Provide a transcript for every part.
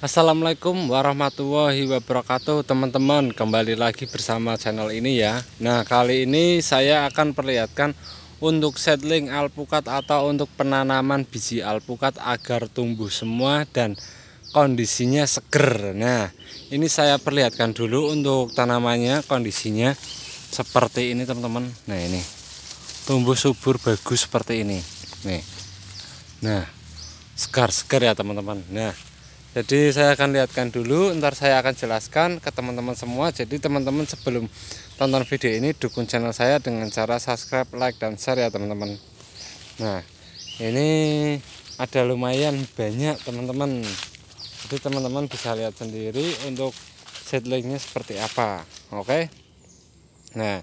Assalamualaikum warahmatullahi wabarakatuh teman-teman kembali lagi bersama channel ini ya Nah kali ini saya akan perlihatkan untuk setling alpukat atau untuk penanaman biji alpukat agar tumbuh semua dan kondisinya seger Nah ini saya perlihatkan dulu untuk tanamannya kondisinya seperti ini teman-teman Nah ini tumbuh subur bagus seperti ini nih Nah segar-segar ya teman-teman Nah jadi saya akan lihatkan dulu ntar saya akan jelaskan ke teman-teman semua jadi teman-teman sebelum tonton video ini dukung channel saya dengan cara subscribe like dan share ya teman-teman nah ini ada lumayan banyak teman-teman jadi teman-teman bisa lihat sendiri untuk seedlingnya seperti apa oke nah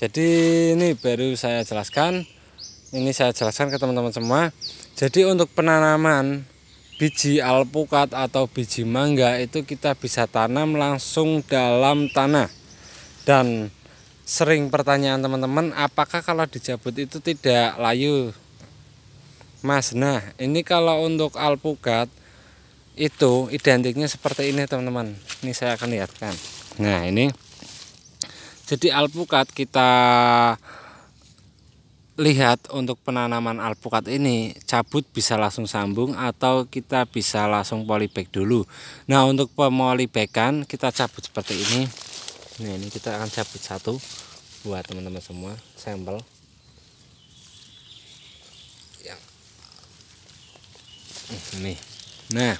jadi ini baru saya jelaskan ini saya jelaskan ke teman-teman semua jadi untuk penanaman biji alpukat atau biji mangga itu kita bisa tanam langsung dalam tanah dan sering pertanyaan teman-teman apakah kalau dijabut itu tidak layu mas nah ini kalau untuk alpukat itu identiknya seperti ini teman-teman ini saya akan lihatkan nah ini jadi alpukat kita lihat untuk penanaman alpukat ini cabut bisa langsung sambung atau kita bisa langsung polybag dulu nah untuk pemolibekan kita cabut seperti ini nah ini kita akan cabut satu buat teman-teman semua sampel yang ini hmm, nah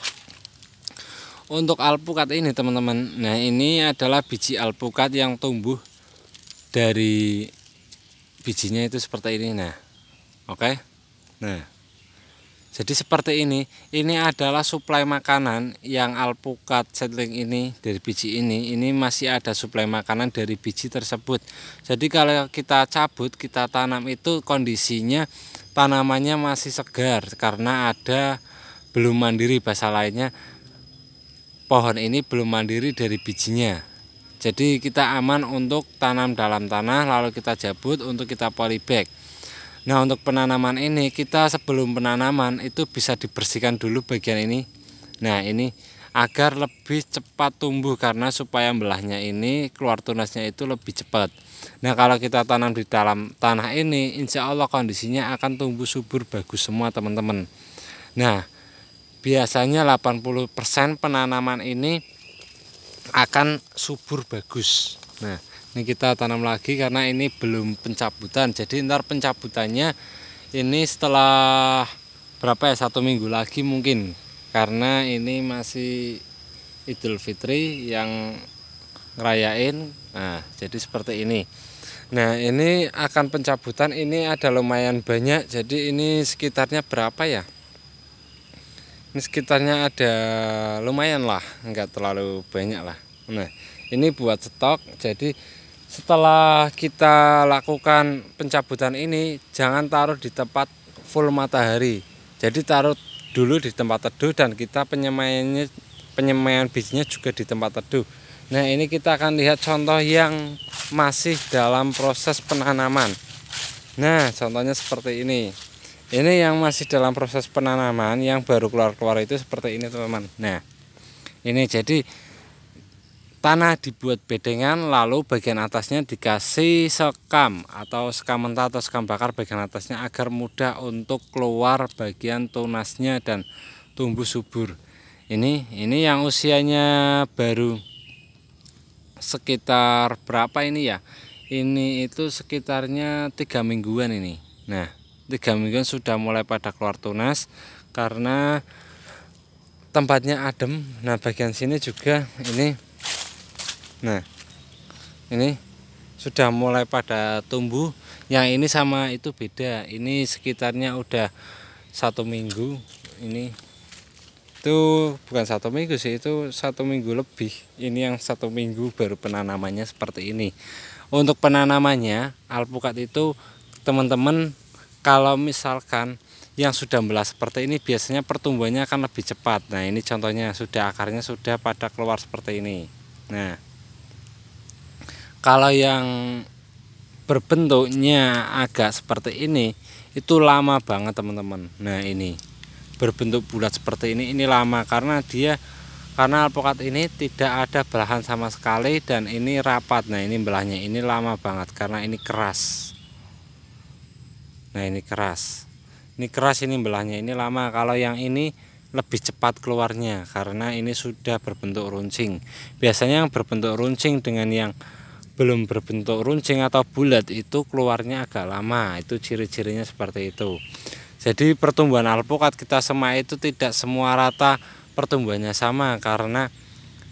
untuk alpukat ini teman-teman nah ini adalah biji alpukat yang tumbuh dari bijinya itu seperti ini nah oke okay? nah jadi seperti ini ini adalah suplai makanan yang alpukat setling ini dari biji ini ini masih ada suplai makanan dari biji tersebut jadi kalau kita cabut kita tanam itu kondisinya tanamannya masih segar karena ada belum mandiri bahasa lainnya pohon ini belum mandiri dari bijinya jadi kita aman untuk tanam dalam tanah lalu kita jabut untuk kita polybag. Nah untuk penanaman ini kita sebelum penanaman itu bisa dibersihkan dulu bagian ini. Nah ini agar lebih cepat tumbuh karena supaya belahnya ini keluar tunasnya itu lebih cepat. Nah kalau kita tanam di dalam tanah ini insya Allah kondisinya akan tumbuh subur bagus semua teman-teman. Nah biasanya 80% penanaman ini akan subur bagus nah ini kita tanam lagi karena ini belum pencabutan jadi ntar pencabutannya ini setelah berapa ya satu minggu lagi mungkin karena ini masih Idul Fitri yang ngerayain nah jadi seperti ini nah ini akan pencabutan ini ada lumayan banyak jadi ini sekitarnya berapa ya ini sekitarnya ada lumayan lah nggak terlalu banyak lah nah ini buat stok jadi setelah kita lakukan pencabutan ini jangan taruh di tempat full matahari jadi taruh dulu di tempat teduh dan kita penyemaiannya penyemaian bijinya juga di tempat teduh nah ini kita akan lihat contoh yang masih dalam proses penanaman nah contohnya seperti ini ini yang masih dalam proses penanaman yang baru keluar-keluar itu seperti ini teman-teman nah ini jadi tanah dibuat bedengan lalu bagian atasnya dikasih sekam atau sekam mentah atau sekam bakar bagian atasnya agar mudah untuk keluar bagian tunasnya dan tumbuh subur ini ini yang usianya baru sekitar berapa ini ya ini itu sekitarnya tiga mingguan ini nah tiga mingguan sudah mulai pada keluar tunas karena tempatnya adem nah bagian sini juga ini nah ini sudah mulai pada tumbuh yang ini sama itu beda ini sekitarnya udah satu minggu ini itu bukan satu minggu sih itu satu minggu lebih ini yang satu minggu baru penanamannya seperti ini untuk penanamannya alpukat itu teman-teman kalau misalkan yang sudah belah seperti ini biasanya pertumbuhannya akan lebih cepat nah ini contohnya sudah akarnya sudah pada keluar seperti ini nah kalau yang berbentuknya agak seperti ini itu lama banget teman-teman nah ini berbentuk bulat seperti ini ini lama karena dia karena alpukat ini tidak ada belahan sama sekali dan ini rapat nah ini belahnya ini lama banget karena ini keras nah ini keras ini keras ini belahnya ini lama kalau yang ini lebih cepat keluarnya karena ini sudah berbentuk runcing biasanya yang berbentuk runcing dengan yang belum berbentuk runcing atau bulat itu keluarnya agak lama itu ciri-cirinya seperti itu jadi pertumbuhan alpukat kita semai itu tidak semua rata pertumbuhannya sama karena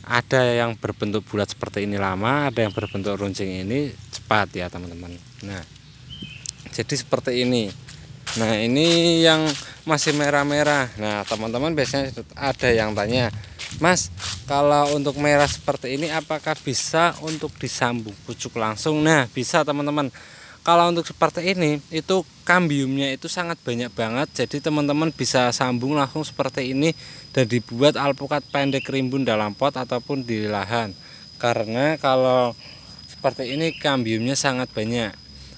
ada yang berbentuk bulat seperti ini lama ada yang berbentuk runcing ini cepat ya teman-teman nah jadi seperti ini nah ini yang masih merah-merah nah teman-teman biasanya ada yang tanya Mas kalau untuk merah seperti ini apakah bisa untuk disambung pucuk langsung nah bisa teman-teman kalau untuk seperti ini itu kambiumnya itu sangat banyak banget jadi teman-teman bisa sambung langsung seperti ini dan dibuat alpukat pendek rimbun dalam pot ataupun di lahan karena kalau seperti ini kambiumnya sangat banyak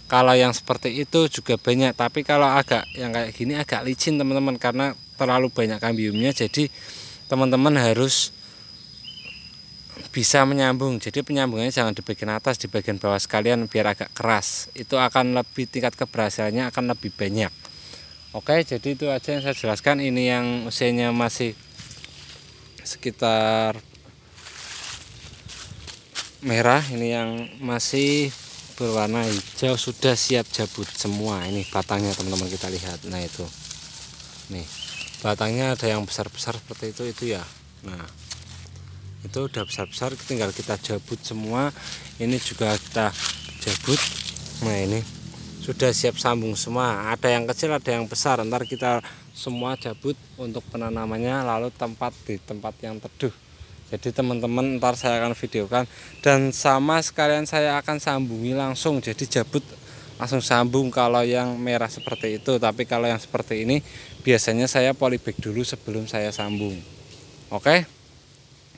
kalau yang seperti itu juga banyak tapi kalau agak yang kayak gini agak licin teman-teman karena terlalu banyak kambiumnya jadi teman-teman harus bisa menyambung jadi penyambungannya jangan di bagian atas di bagian bawah sekalian biar agak keras itu akan lebih tingkat keberhasilannya akan lebih banyak oke jadi itu aja yang saya jelaskan ini yang usianya masih sekitar merah ini yang masih berwarna hijau sudah siap jabut semua ini batangnya teman-teman kita lihat nah itu nih batangnya ada yang besar-besar seperti itu itu ya nah itu udah besar-besar tinggal kita jabut semua ini juga kita jabut nah ini sudah siap sambung semua ada yang kecil ada yang besar ntar kita semua jabut untuk penanamannya lalu tempat di tempat yang teduh jadi teman-teman ntar saya akan videokan dan sama sekalian saya akan sambungi langsung jadi jabut langsung sambung kalau yang merah seperti itu tapi kalau yang seperti ini biasanya saya polybag dulu sebelum saya sambung oke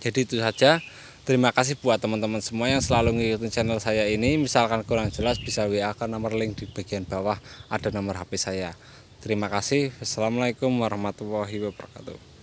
jadi itu saja terima kasih buat teman-teman semua yang selalu ngikutin channel saya ini misalkan kurang jelas bisa WA ke nomor link di bagian bawah ada nomor HP saya terima kasih wassalamualaikum warahmatullahi wabarakatuh